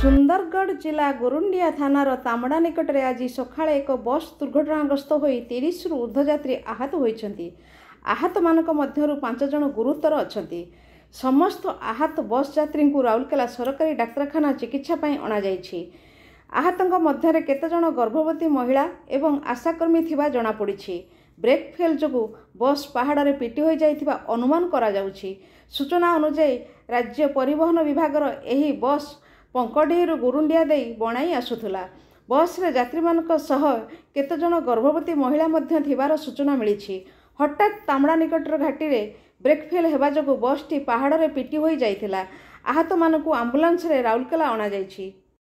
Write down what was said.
ସୁନ୍ଦରଗଡ଼ ଜିଲ୍ଲା ଗୁରୁଣ୍ଡିଆ ଥାନାର ତାମଡ଼ା ନିକଟରେ ଆଜି ସକାଳେ ଏକ ବସ୍ ଦୁର୍ଘଟଣାଗ୍ରସ୍ତ ହୋଇ ତିରିଶରୁ ଉର୍ଦ୍ଧଯାତ୍ରୀ ଆହତ ହୋଇଛନ୍ତି ଆହତମାନଙ୍କ ମଧ୍ୟରୁ ପାଞ୍ଚ ଜଣ ଗୁରୁତର ଅଛନ୍ତି ସମସ୍ତ ଆହତ ବସ୍ ଯାତ୍ରୀଙ୍କୁ ରାଉରକେଲା ସରକାରୀ ଡାକ୍ତରଖାନା ଚିକିତ୍ସା ପାଇଁ ଅଣାଯାଇଛି ଆହତଙ୍କ ମଧ୍ୟରେ କେତେଜଣ ଗର୍ଭବତୀ ମହିଳା ଏବଂ ଆଶାକର୍ମୀ ଥିବା ଜଣାପଡ଼ିଛି ବ୍ରେକ୍ ଫେଲ୍ ଯୋଗୁଁ ବସ୍ ପାହାଡ଼ରେ ପିଟି ହୋଇଯାଇଥିବା ଅନୁମାନ କରାଯାଉଛି ସୂଚନା ଅନୁଯାୟୀ ରାଜ୍ୟ ପରିବହନ ବିଭାଗର ଏହି ବସ୍ ପଙ୍କଡ଼ିହିରୁ ଗୁରୁଣ୍ଡିଆ ଦେଇ ବଣାଇ ଆସୁଥିଲା ବସ୍ରେ ଯାତ୍ରୀମାନଙ୍କ ସହ କେତେଜଣ ଗର୍ଭବତୀ ମହିଳା ମଧ୍ୟ ଥିବାର ସୂଚନା ମିଳିଛି ହଠାତ୍ ତାମ୍ବଡ଼ା ନିକଟର ଘାଟିରେ ବ୍ରେକ୍ ଫେଲ୍ ହେବା ଯୋଗୁଁ ବସ୍ଟି ପାହାଡ଼ରେ ପିଟି ହୋଇଯାଇଥିଲା ଆହତମାନଙ୍କୁ ଆମ୍ବୁଲାନ୍ସରେ ରାଉରକେଲା ଅଣାଯାଇଛି